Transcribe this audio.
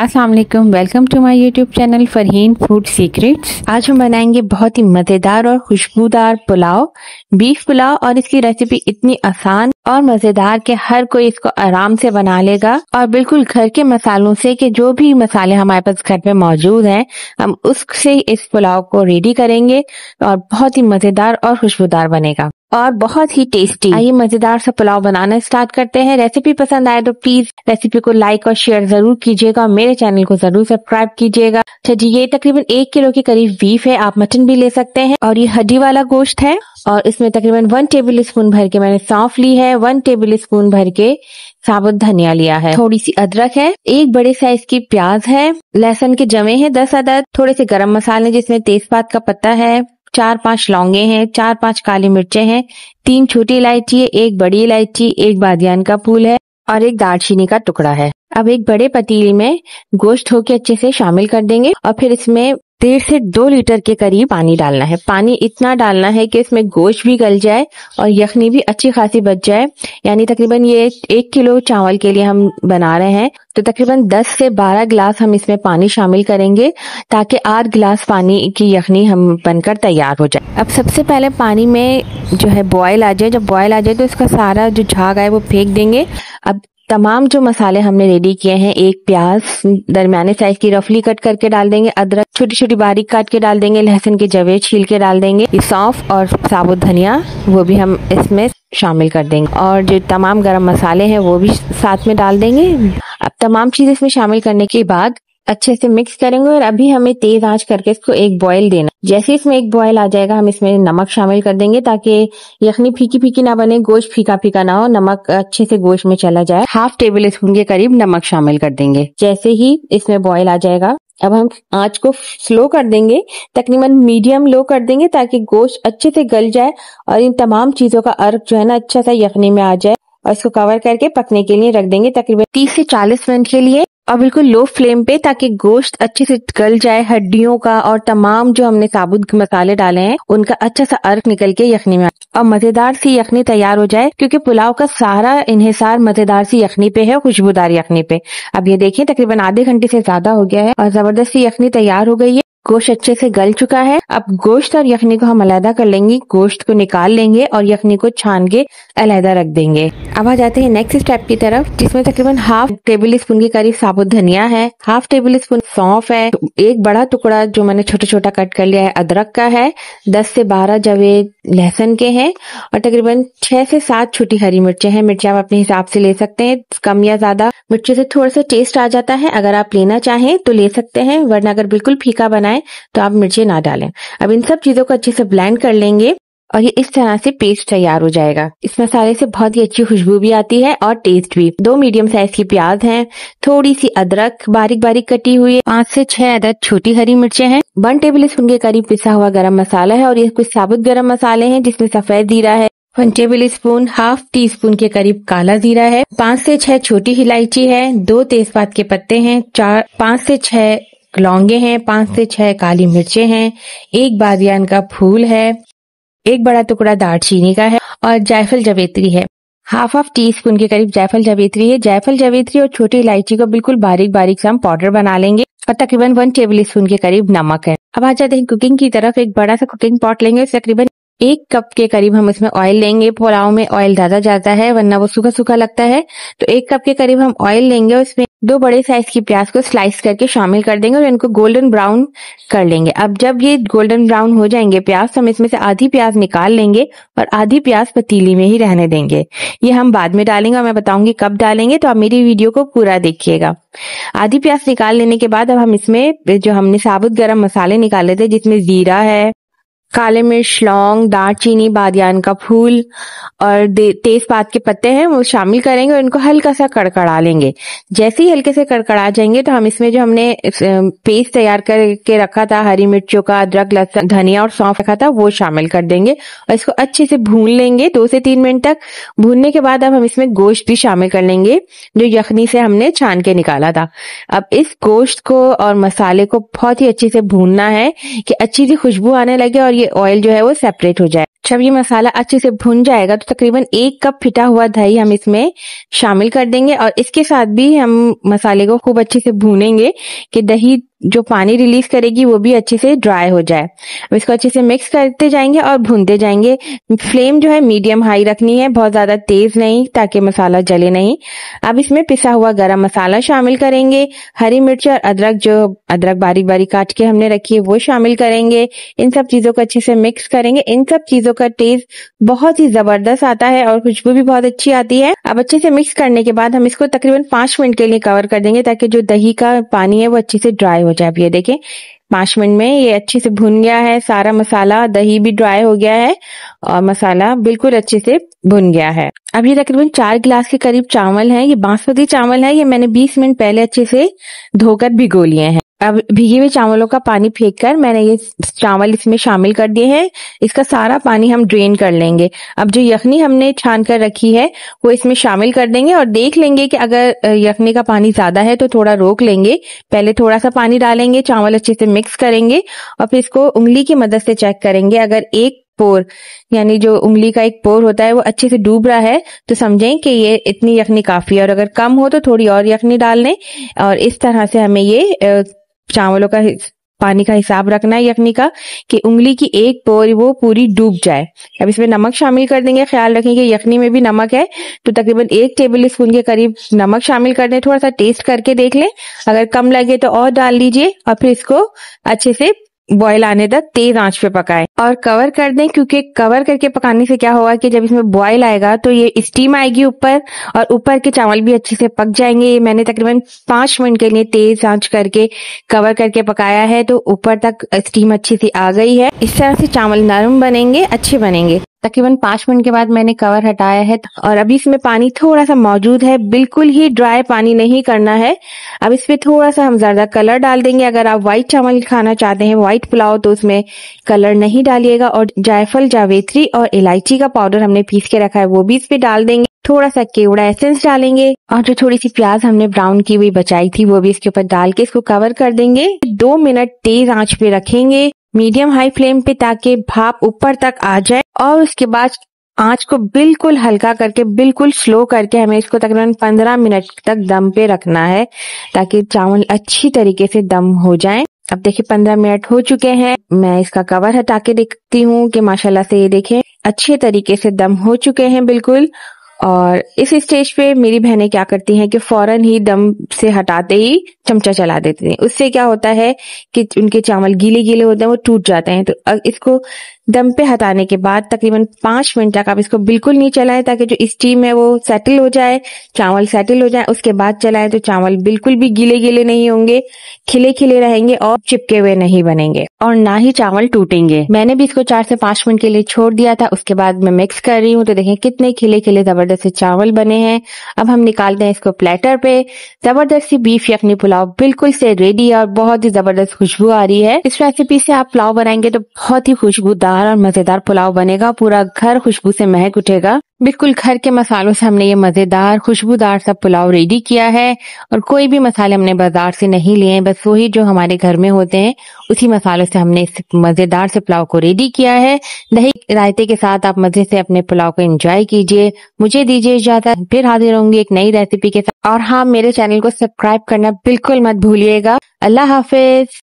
Aslam welcome to my YouTube channel Farheen food secrets आज हम बनाएंगे बहुत ही मज़ेदार और खुशबूदार पुलाव बीफ पुलाव और इसकी रेसिपी इतनी आसान और मज़ेदार कि हर कोई इसको आराम से बना लेगा और बिल्कुल घर के मसालों से कि जो भी मसाले हमारे पास घर पे मौजूद हैं हम उससे इस पुलाव को रेडी करेंगे और बहुत ही मज़ेदार और खुशबूदार बनेगा और बहुत ही टेस्टी आइए मजेदार सा पुलाव बनाना स्टार्ट करते हैं रेसिपी पसंद आए तो प्लीज रेसिपी को लाइक और शेयर जरूर कीजिएगा और मेरे चैनल को जरूर सब्सक्राइब कीजिएगा अच्छा जी ये तकरीबन एक किलो के करीब बीफ है आप मटन भी ले सकते हैं और ये हड्डी वाला गोश्त है और इसमें तकरीबन वन टेबल स्पून भर के मैंने सौंफ ली है वन टेबल स्पून भर के साबुत धनिया लिया है थोड़ी सी अदरक है एक बड़े साइज की प्याज है लहसुन के जमे हैं दस अदद थोड़े से गरम मसाले जिसमें तेजपात का पत्ता है चार पांच लौंगे हैं चार पांच काली मिर्चे हैं तीन छोटी इलायची है एक बड़ी इलायची एक बादियान का फूल है और एक दालचीनी का टुकड़ा है अब एक बड़े पतीली में गोश्त होके अच्छे से शामिल कर देंगे और फिर इसमें डेढ़ से दो लीटर के करीब पानी डालना है पानी इतना डालना है कि इसमें गोश्त भी गल जाए और यखनी भी अच्छी खासी बच जाए यानी तकरीबन ये एक किलो चावल के लिए हम बना रहे हैं तो तकरीबन 10 से 12 गिलास हम इसमें पानी शामिल करेंगे ताकि आठ गिलास पानी की यखनी हम बनकर तैयार हो जाए अब सबसे पहले पानी में जो है बॉयल आ जाए जब बॉयल आ जाए तो इसका सारा जो झाग है वो फेंक देंगे अब तमाम जो मसाले हमने रेडी किए हैं एक प्याज दरमियाने साइज की रफली कट करके डाल देंगे अदरक छोटी छोटी बारीक काट के डाल देंगे लहसुन के जवे छील के डाल देंगे सौंफ और साबुत धनिया वो भी हम इसमें शामिल कर देंगे और जो तमाम गरम मसाले हैं वो भी साथ में डाल देंगे अब तमाम चीज़ इसमें शामिल करने के बाद अच्छे से मिक्स करेंगे और अभी हमें तेज आंच करके इसको एक बॉईल देना जैसे इसमें एक बॉईल आ जाएगा हम इसमें नमक शामिल कर देंगे ताकि यखनी फीकी फीकी ना बने गोश्त फीका फीका ना हो नमक अच्छे से गोश्त में चला जाए हाफ टेबल स्पून के करीब नमक शामिल कर देंगे जैसे ही इसमें बॉयल आ जाएगा अब हम आंच को स्लो कर देंगे तकरीबन मीडियम लो कर देंगे ताकि गोश्त अच्छे से गल जाए और इन तमाम चीजों का अर्क जो है ना अच्छा सा यखनी में आ जाए और इसको कवर करके पकने के लिए रख देंगे तकरीबन तीस से चालीस मिनट के लिए और बिल्कुल लो फ्लेम पे ताकि गोश्त अच्छे से गल जाए हड्डियों का और तमाम जो हमने साबुत मसाले डाले हैं उनका अच्छा सा अर्क निकल के यखनी में और मजेदार सी यखनी तैयार हो जाए क्योंकि पुलाव का सारा इन्हिसार मजेदार सी यखनी पे है और खुशबूदार यखनी पे अब ये देखिए तकरीबन आधे घंटे से ज्यादा हो गया है और जबरदस्त सी यखनी तैयार हो गई है गोश्त अच्छे से गल चुका है अब गोश्त और यखनी को हम अलहदा कर लेंगे गोश्त को निकाल लेंगे और यखनी को छान के अलहदा रख देंगे अब आ जाते हैं नेक्स्ट स्टेप की तरफ जिसमें तकरीबन हाफ टेबल स्पून के करीब साबुत धनिया है हाफ टेबल स्पून सौंफ है एक बड़ा टुकड़ा जो मैंने छोटा छोटा कट कर लिया है अदरक का है दस से बारह जवे लहसुन के है और तकरीबन छह से सात छोटी हरी मिर्चे हैं मिर्चे आप अपने हिसाब से ले सकते हैं कम या ज्यादा मिर्ची से थोड़ा सा टेस्ट आ जाता है अगर आप लेना चाहें तो ले सकते हैं वरना अगर बिल्कुल फीका बना बनाए तो आप मिर्ची ना डालें अब इन सब चीजों को अच्छे से ब्लेंड कर लेंगे और ये इस तरह से पेस्ट तैयार हो जाएगा इस मसाले से बहुत ही अच्छी खुशबू भी आती है और टेस्ट भी दो मीडियम साइज की प्याज हैं, थोड़ी सी अदरक बारीक बारीक कटी हुई पांच पाँच से छह अदरक छोटी हरी मिर्चें हैं वन टेबल स्पून के करीब पिसा हुआ गरम मसाला है और ये कुछ साबुत गरम मसाले हैं जिसमें सफेद जीरा है one tablespoon half teaspoon के करीब काला जीरा है पांच से छह छोटी इलायची है दो तेज के पत्ते हैं चार पाँच से छह लौंगे हैं पांच से छह काली मिर्चे हैं एक बादियान का फूल है एक बड़ा टुकड़ा दालचीनी का है और जायफल जवेत्री है हाफ हाफ टी स्पून के करीब जायफल जवेत्री है जायफल जवेत्री और छोटी इलायची को बिल्कुल बारीक बारीक से हम पाउडर बना लेंगे और तकरीबन वन टेबल स्पून के करीब नमक है अब आ जाते हैं कुकिंग की तरफ एक बड़ा सा कुकिंग पॉट लेंगे तकरीबन एक कप के करीब हम इसमें ऑयल लेंगे पुलाव में ऑयल ज्यादा जाता है वरना वो सूखा सूखा लगता है तो एक कप के करीब हम ऑयल लेंगे और इसमें दो बड़े साइज की प्याज को स्लाइस करके शामिल कर देंगे और इनको गोल्डन ब्राउन कर लेंगे अब जब ये गोल्डन ब्राउन हो जाएंगे प्याज तो हम इसमें से आधी प्याज निकाल लेंगे और आधी प्याज पतीली में ही रहने देंगे ये हम बाद में डालेंगे और मैं बताऊंगी कब डालेंगे तो आप मेरी वीडियो को पूरा देखिएगा आधी प्याज निकाल लेने के बाद अब हम इसमें जो हमने साबुत गर्म मसाले निकाले थे जिसमें जीरा है काले मिर्च लौंग चीनी बादियान का फूल और तेज पात के पत्ते हैं वो शामिल करेंगे और इनको हल्का सा कड़कड़ा लेंगे जैसे ही हल्के से कड़कड़ा जाएंगे तो हम इसमें जो हमने पेस्ट तैयार करके रखा था हरी मिर्चों का अदरक लहसुन धनिया और सौंफ रखा था वो शामिल कर देंगे और इसको अच्छे से भून लेंगे दो से तीन मिनट तक भूनने के बाद अब हम इसमें गोश्त भी शामिल कर लेंगे जो यखनी से हमने छान के निकाला था अब इस गोश्त को और मसाले को बहुत ही अच्छे से भूनना है कि अच्छी सी खुशबू आने लगे और ये ऑयल जो है वो सेपरेट हो जाए जब अच्छा, ये मसाला अच्छे से भुन जाएगा तो तकरीबन एक कप फिटा हुआ दही हम इसमें शामिल कर देंगे और इसके साथ भी हम मसाले को खूब अच्छे से भूनेंगे कि दही जो पानी रिलीज करेगी वो भी अच्छे से ड्राई हो जाए अब इसको अच्छे से मिक्स करते जाएंगे और भूनते जाएंगे फ्लेम जो है मीडियम हाई रखनी है बहुत ज्यादा तेज नहीं ताकि मसाला जले नहीं अब इसमें पिसा हुआ गरम मसाला शामिल करेंगे हरी मिर्च और अदरक जो अदरक बारीक बारीक काट के हमने रखी है वो शामिल करेंगे इन सब चीजों को अच्छे से मिक्स करेंगे इन सब चीजों का टेस्ट बहुत ही जबरदस्त आता है और खुशबू भी बहुत अच्छी आती है अब अच्छे से मिक्स करने के बाद हम इसको तकरीबन पांच मिनट के लिए कवर कर देंगे ताकि जो दही का पानी है वो अच्छे से ड्राई हो जाए अब ये देखें पांच मिनट में ये अच्छे से भुन गया है सारा मसाला दही भी ड्राई हो गया है और मसाला बिल्कुल अच्छे से भुन गया है अब ये तकरीबन चार गिलास के करीब चावल हैं ये बासमती चावल है ये मैंने 20 मिनट पहले अच्छे से धोकर भिगो लिए हैं अब भिगे हुए चावलों का पानी फेंक कर मैंने ये चावल इसमें शामिल कर दिए हैं इसका सारा पानी हम ड्रेन कर लेंगे अब जो यखनी हमने छान कर रखी है वो इसमें शामिल कर देंगे और देख लेंगे कि अगर यखनी का पानी ज्यादा है तो थोड़ा रोक लेंगे पहले थोड़ा सा पानी डालेंगे चावल अच्छे से मिक्स करेंगे और फिर इसको उंगली की मदद से चेक करेंगे अगर एक पोर यानी जो उंगली का एक पोर होता है वो अच्छे से डूब रहा है तो समझें कि ये इतनी यखनी काफी है और अगर कम हो तो थोड़ी और यखनी डाल लें और इस तरह से हमें ये चावलों का पानी का हिसाब रखना है यखनी का कि उंगली की एक पोर वो पूरी डूब जाए अब इसमें नमक शामिल कर देंगे ख्याल रखें कि यखनी में भी नमक है तो तकरीबन एक टेबल स्पून के करीब नमक शामिल कर दें थोड़ा सा टेस्ट करके देख लें अगर कम लगे तो और डाल लीजिए और फिर इसको अच्छे से बॉयल आने तक तेज आंच पे पकाए और कवर कर दें क्योंकि कवर करके पकाने से क्या होगा कि जब इसमें बॉयल आएगा तो ये स्टीम आएगी ऊपर और ऊपर के चावल भी अच्छे से पक जाएंगे ये मैंने तकरीबन पांच मिनट के लिए तेज आंच करके कवर करके पकाया है तो ऊपर तक स्टीम अच्छी सी आ गई है इस तरह से चावल नरम बनेंगे अच्छे बनेंगे तकरीबन पांच मिनट के बाद मैंने कवर हटाया है और अभी इसमें पानी थोड़ा सा मौजूद है बिल्कुल ही ड्राई पानी नहीं करना है अब इसमें थोड़ा सा हम ज्यादा कलर डाल देंगे अगर आप व्हाइट चावल खाना चाहते हैं व्हाइट पुलाव तो उसमें कलर नहीं डालिएगा और जायफल जावेत्री और इलायची का पाउडर हमने पीस के रखा है वो भी इसमें डाल देंगे थोड़ा सा केवड़ा एसेंस डालेंगे और जो थोड़ी सी प्याज हमने ब्राउन की हुई बचाई थी वो भी इसके ऊपर डाल के इसको कवर कर देंगे दो मिनट तेज आंच पे रखेंगे मीडियम हाई फ्लेम पे ताकि भाप ऊपर तक आ जाए और उसके बाद आंच को बिल्कुल हल्का करके बिल्कुल स्लो करके हमें इसको तकरीबन 15 मिनट तक दम पे रखना है ताकि चावल अच्छी तरीके से दम हो जाए अब देखिए 15 मिनट हो चुके हैं मैं इसका कवर हटा के देखती हूँ कि माशाल्लाह से ये देखें अच्छे तरीके से दम हो चुके हैं बिल्कुल और इस स्टेज पे मेरी बहनें क्या करती हैं कि फौरन ही दम से हटाते ही चमचा चला देती हैं उससे क्या होता है कि उनके चावल गीले गीले होते हैं वो टूट जाते हैं तो इसको दम पे हटाने के बाद तकरीबन पांच मिनट तक आप इसको बिल्कुल नहीं चलाएं ताकि जो स्टीम है वो सेटल हो जाए चावल सेटल हो जाए उसके बाद चलाएं तो चावल बिल्कुल भी गीले गीले नहीं होंगे खिले खिले रहेंगे और चिपके हुए नहीं बनेंगे और ना ही चावल टूटेंगे मैंने भी इसको चार से पांच मिनट के लिए छोड़ दिया था उसके बाद मैं मिक्स कर रही हूँ तो देखें कितने खिले खिले जबरदस्त चावल बने हैं अब हम निकालते हैं इसको प्लेटर पे जबरदस्त सी बीफ यखनी पुलाव बिल्कुल से रेडी है और बहुत ही जबरदस्त खुशबू आ रही है इस रेसिपी से आप पुलाव बनाएंगे तो बहुत ही खुशबूदार शानदार और मजेदार पुलाव बनेगा पूरा घर खुशबू से महक उठेगा बिल्कुल घर के मसालों से हमने ये मजेदार खुशबूदार सा पुलाव रेडी किया है और कोई भी मसाले हमने बाजार से नहीं लिए बस वही जो हमारे घर में होते हैं उसी मसालों से हमने इस मजेदार से पुलाव को रेडी किया है दही रायते के साथ आप मजे से अपने पुलाव को एंजॉय कीजिए मुझे दीजिए इजाजत फिर हाजिर होंगी एक नई रेसिपी के साथ और हाँ मेरे चैनल को सब्सक्राइब करना बिल्कुल मत भूलिएगा अल्लाह हाफिज